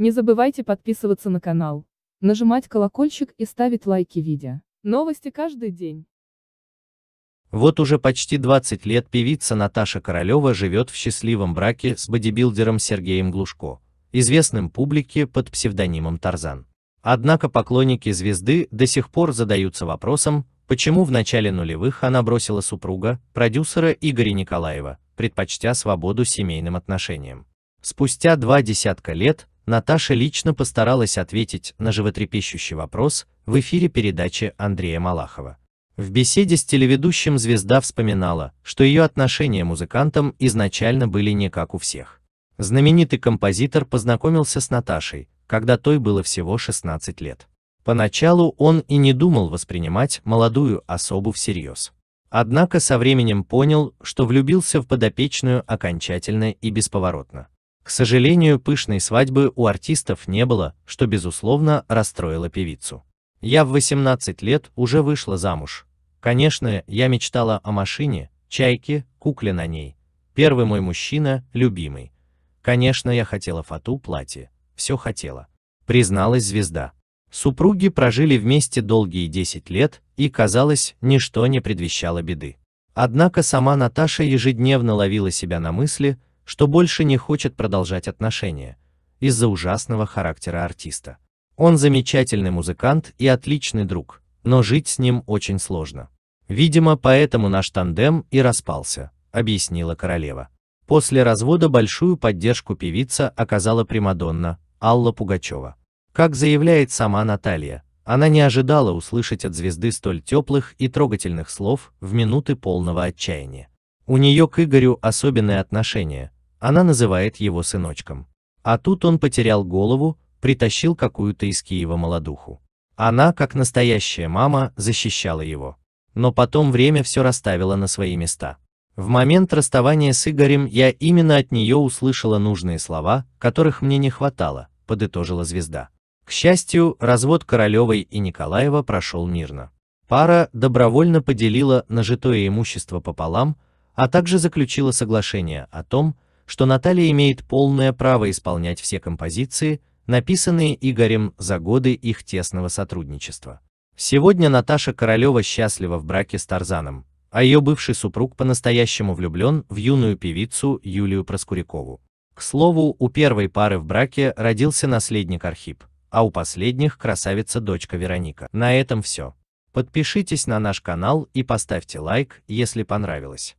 Не забывайте подписываться на канал, нажимать колокольчик и ставить лайки видео. Новости каждый день. Вот уже почти 20 лет певица Наташа Королева живет в счастливом браке с бодибилдером Сергеем Глушко, известным публике под псевдонимом Тарзан. Однако поклонники звезды до сих пор задаются вопросом, почему в начале нулевых она бросила супруга, продюсера Игоря Николаева, предпочтя свободу семейным отношениям. Спустя два десятка лет Наташа лично постаралась ответить на животрепещущий вопрос в эфире передачи Андрея Малахова. В беседе с телеведущим звезда вспоминала, что ее отношения музыкантам изначально были не как у всех. Знаменитый композитор познакомился с Наташей, когда той было всего 16 лет. Поначалу он и не думал воспринимать молодую особу всерьез. Однако со временем понял, что влюбился в подопечную окончательно и бесповоротно. К сожалению, пышной свадьбы у артистов не было, что безусловно расстроило певицу. Я в 18 лет уже вышла замуж. Конечно, я мечтала о машине, чайке, кукле на ней. Первый мой мужчина, любимый. Конечно, я хотела фату, платье, все хотела. Призналась звезда. Супруги прожили вместе долгие 10 лет, и, казалось, ничто не предвещало беды. Однако сама Наташа ежедневно ловила себя на мысли, что больше не хочет продолжать отношения из-за ужасного характера артиста. Он замечательный музыкант и отличный друг, но жить с ним очень сложно. Видимо, поэтому наш тандем и распался, объяснила королева. После развода большую поддержку певица оказала Примадонна Алла Пугачева. Как заявляет сама Наталья, она не ожидала услышать от звезды столь теплых и трогательных слов в минуты полного отчаяния. У нее к Игорю особенное отношение, она называет его сыночком. А тут он потерял голову, притащил какую-то из Киева молодуху. Она, как настоящая мама, защищала его. Но потом время все расставило на свои места. В момент расставания с Игорем я именно от нее услышала нужные слова, которых мне не хватало, подытожила звезда. К счастью, развод Королевой и Николаева прошел мирно. Пара добровольно поделила нажитое имущество пополам, а также заключила соглашение о том, что Наталья имеет полное право исполнять все композиции, написанные Игорем за годы их тесного сотрудничества. Сегодня Наташа Королева счастлива в браке с Тарзаном, а ее бывший супруг по-настоящему влюблен в юную певицу Юлию Проскурякову. К слову, у первой пары в браке родился наследник Архип, а у последних красавица дочка Вероника. На этом все. Подпишитесь на наш канал и поставьте лайк, если понравилось.